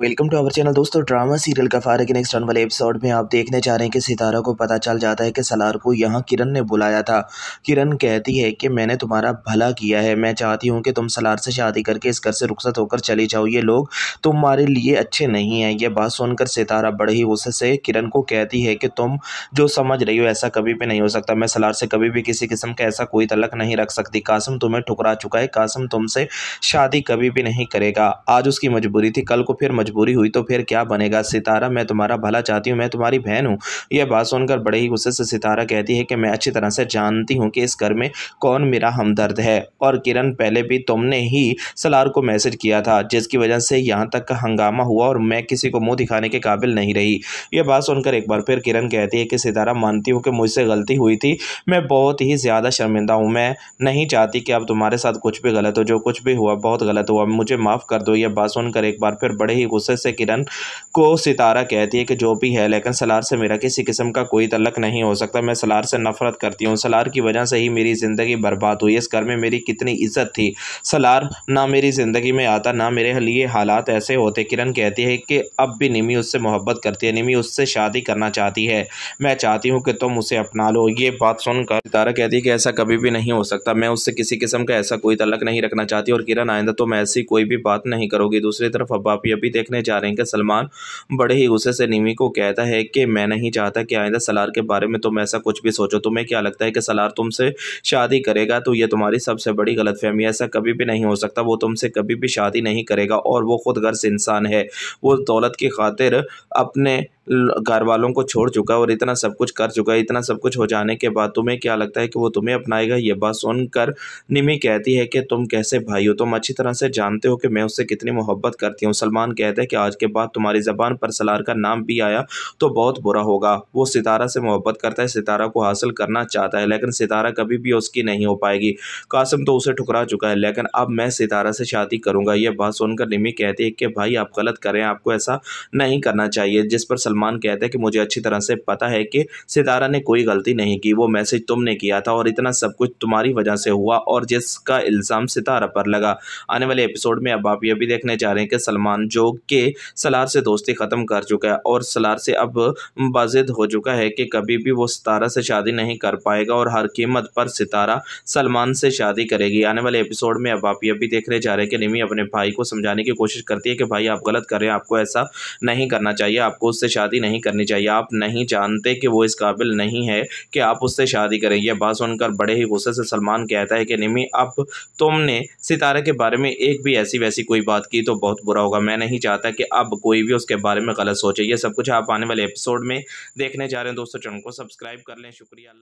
welcome to our channel दोस्तों drama serial का फारे के नेक्स्ट वाले एपिसोड में आप देखने जा रहे हैं कि सितारा को पता चल जाता है कि सलार को यहाँ किरण ने बुलाया था किरण कहती है कि मैंने तुम्हारा भला किया है मैं चाहती हूँ कि तुम सलार से शादी करके इस घर से रुखसत होकर चले जाओ ये लोग तुम्हारे लिए अच्छे नहीं हैं यह बात सुनकर सितारा बड़े ही गुस्से से किरण को कहती है कि तुम जो समझ रही हो ऐसा कभी भी नहीं हो सकता मैं सलार से कभी भी किसी किस्म का ऐसा कोई तलक नहीं रख सकती कासम तुम्हें ठुकरा चुका है कासम तुमसे शादी कभी भी नहीं करेगा आज उसकी मजबूरी थी कल को फिर मजबूरी हुई तो फिर क्या बनेगा सितारा मैं तुम्हारा भला चाहती हूँ मैं तुम्हारी बहन हूँ यह बात सुनकर बड़े ही गुस्से से सितारा कहती है कि मैं अच्छी तरह से जानती हूँ कि इस घर में कौन मेरा हमदर्द है और किरण पहले भी तुमने ही सलार को मैसेज किया था जिसकी वजह से यहाँ तक हंगामा हुआ और मैं किसी को मुँह दिखाने के काबिल नहीं रही यह बात सुनकर एक बार फिर किरण कहती है कि सितारा मानती हूँ कि मुझसे गलती हुई थी मैं बहुत ही ज़्यादा शर्मिंदा हूँ मैं नहीं चाहती कि अब तुम्हारे साथ कुछ भी गलत हो जो कुछ भी हुआ बहुत गलत हुआ मुझे माफ़ कर दो यह बात सुनकर एक बार फिर बड़े ही गुस्से से किरण को सितारा कहती है कि जो भी है लेकिन सलार से मेरा किसी किस्म का कोई तलक नहीं हो सकता मैं सलार से नफरत करती हूँ सलार की वजह से ही मेरी ज़िंदगी बर्बाद हुई इस घर में मेरी कितनी इज्जत थी सलार ना मेरी ज़िंदगी में आता ना मेरे लिए हालात ऐसे होते किरण कहती है कि अब भी निमी उससे मोहब्बत करती है निमी उससे शादी करना चाहती है मैं चाहती हूँ कि तुम उसे अपना लो ये बात सुनकर सितारा कहती है कि ऐसा कभी भी नहीं हो सकता मैं उससे किसी किस्म का ऐसा कोई तलक नहीं रखना चाहती और किरण आइंदा तुम मैं ऐसी कोई भी बात नहीं करोगी दूसरी तरफ अब आप ये भी देख देखने जा रहे हैं कि सलमान बड़े ही गुस्से से निमी को कहता है कि मैं नहीं चाहता कि आइंदा सलार के बारे में तुम ऐसा कुछ भी सोचो तुम्हें क्या लगता है कि सलार तुमसे शादी करेगा तो ये तुम्हारी सबसे बड़ी फहमी ऐसा कभी भी नहीं हो सकता वो तुमसे कभी भी शादी नहीं करेगा और वो खुद गर्ज इंसान है वो दौलत की खातिर अपने घर वालों को छोड़ चुका और इतना सब कुछ कर चुका है इतना सब कुछ हो जाने के बाद तुम्हें क्या लगता है कि वो तुम्हें अपनाएगा ये बात सुनकर निमी कहती है कि तुम कैसे भाई हो तुम अच्छी तरह से जानते हो कि मैं उससे कितनी मोहब्बत करती हूँ सलमान कहते हैं कि आज के बाद तुम्हारी ज़बान पर सलार का नाम भी आया तो बहुत बुरा होगा वो सितारा से मोहब्बत करता है सितारा को हासिल करना चाहता है लेकिन सितारा कभी भी उसकी नहीं हो पाएगी कासिम तो उसे ठुकरा चुका है लेकिन अब मैं सितारा से शादी करूँगा यह बात सुनकर निमी कहती है कि भाई आप गलत करें आपको ऐसा नहीं करना चाहिए जिस पर सलमान सलमान कहते हैं कि मुझे अच्छी तरह से पता है कि सितारा ने कोई गलती नहीं की वो मैसेज तुमने किया था और इतना सब कुछ तुम्हारी वजह से हुआ और जिसका इल्ज़ाम सितारा पर लगा आने वाले एपिसोड में अब आप ये भी देखने जा रहे हैं कि सलमान जो कि सलार से दोस्ती ख़त्म कर चुका है और सलार से अब बाजिद हो चुका है कि कभी भी वो सितारा से शादी नहीं कर पाएगा और हर कीमत पर सितारा सलमान से शादी करेगी आने वाले एपिसोड में अब आप ये भी देखने जा रहे हैं कि निमी अपने भाई को समझाने की कोशिश करती है कि भाई आप गलत कर रहे हैं आपको ऐसा नहीं करना चाहिए आपको उससे शादी शादी नहीं करनी चाहिए आप नहीं जानते कि वो इस काबिल नहीं है कि आप उससे शादी करें यह बात सुनकर बड़े ही गुस्से से सलमान कहता है कि निमी अब तुमने सितारे के बारे में एक भी ऐसी वैसी कोई बात की तो बहुत बुरा होगा मैं नहीं चाहता कि अब कोई भी उसके बारे में गलत सोचे यह सब कुछ आप आने वाले एपिसोड में देखने जा रहे हैं दोस्तों चैनल को सब्सक्राइब कर लें शुक्रिया